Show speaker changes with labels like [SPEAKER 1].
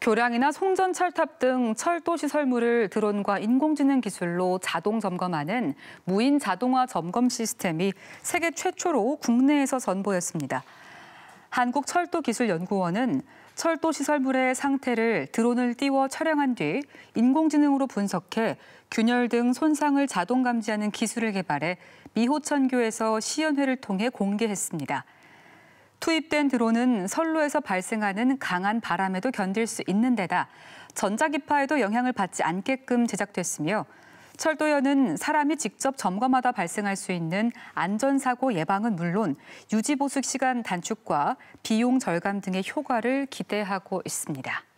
[SPEAKER 1] 교량이나 송전 철탑 등 철도 시설물을 드론과 인공지능 기술로 자동 점검하는 무인 자동화 점검 시스템이 세계 최초로 국내에서 선보였습니다. 한국철도기술연구원은 철도 시설물의 상태를 드론을 띄워 촬영한 뒤 인공지능으로 분석해 균열 등 손상을 자동 감지하는 기술을 개발해 미호천교에서 시연회를 통해 공개했습니다. 투입된 드론은 선로에서 발생하는 강한 바람에도 견딜 수 있는 데다 전자기파에도 영향을 받지 않게끔 제작됐으며 철도연은 사람이 직접 점검하다 발생할 수 있는 안전사고 예방은 물론 유지보수 시간 단축과 비용 절감 등의 효과를 기대하고 있습니다.